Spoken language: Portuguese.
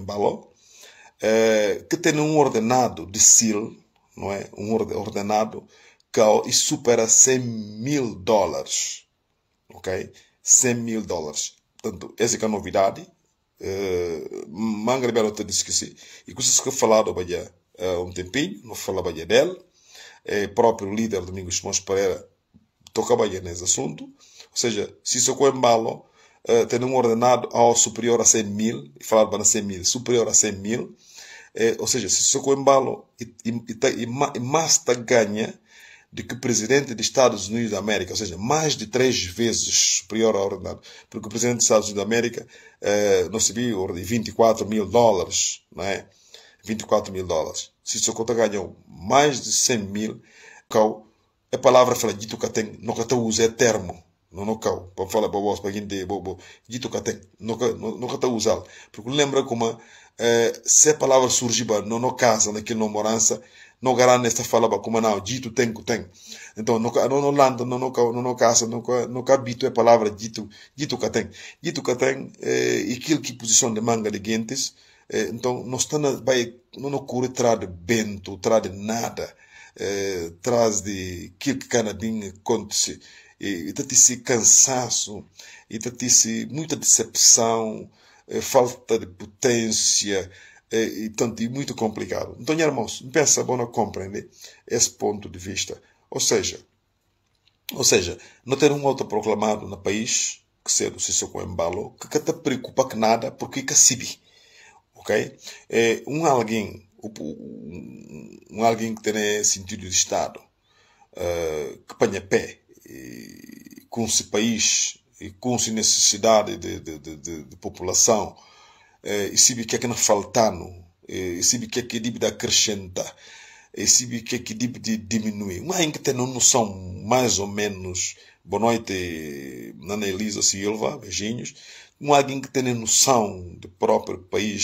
Balog, eh, que tem um ordenado de SIL, não é? um ordenado que supera 100 mil dólares. Ok? 100 mil dólares. Portanto, essa é a novidade. Uh, Mangra Belo te sim. E coisas que do Bahia eh, há um tempinho, não falava Bahia dele. É próprio líder Domingos Mons Pereira tocava nesse assunto. Ou seja, se isso é embalo, uh, tendo um ordenado ao superior a 100 mil, e falar para 100 mil, superior a 100 mil, eh, ou seja, se o embalo e, e, e, e mais está ganha do que o presidente dos Estados Unidos da América, ou seja, mais de três vezes superior ao ordenado, porque o presidente dos Estados Unidos da América eh, não se viu 24 mil dólares, não é? 24 mil dólares. Se Sokoto ganhou mais de 100 mil, então, é a palavra fala dito que tem, nunca usar é termo no nocau para falar para vós para quem tem bobo dito que tem nunca nunca tá usar porque lembra como eh, se a palavra surge para no no casa naquele no morança não garante esta fala para como não dito tem que tem então no no no landa no no no no casa nunca nunca habito é palavra dito dito que tem dito que tem eh, e aquilo que posição de manga de gentes eh, então nós está vai não ocorre trade bento trade nada eh, traz de aquilo que canadinho acontece e dá-te-se cansaço, e dá-te-se muita decepção, eh, falta de potência, eh, e, tanto, e muito complicado. Então, irmãos, pensa bom compreender esse ponto de vista. Ou seja, ou seja, não ter um autoproclamado no país, que seja do com Embalo, que não te preocupa com nada, porque que sabe. Ok? É, um alguém, um alguém que tem sentido de Estado, uh, que panha pé, com esse país e com essa necessidade de, de, de, de população, eh, e sabe o que é que não falta faltando, eh, e sabe o que é que deve acrescentar, e sabe o que é que deve diminuir. Mas ainda tem uma noção mais ou menos. Boa noite, Nana Elisa Silva, beijinhos. Não alguém que tenha noção do próprio país.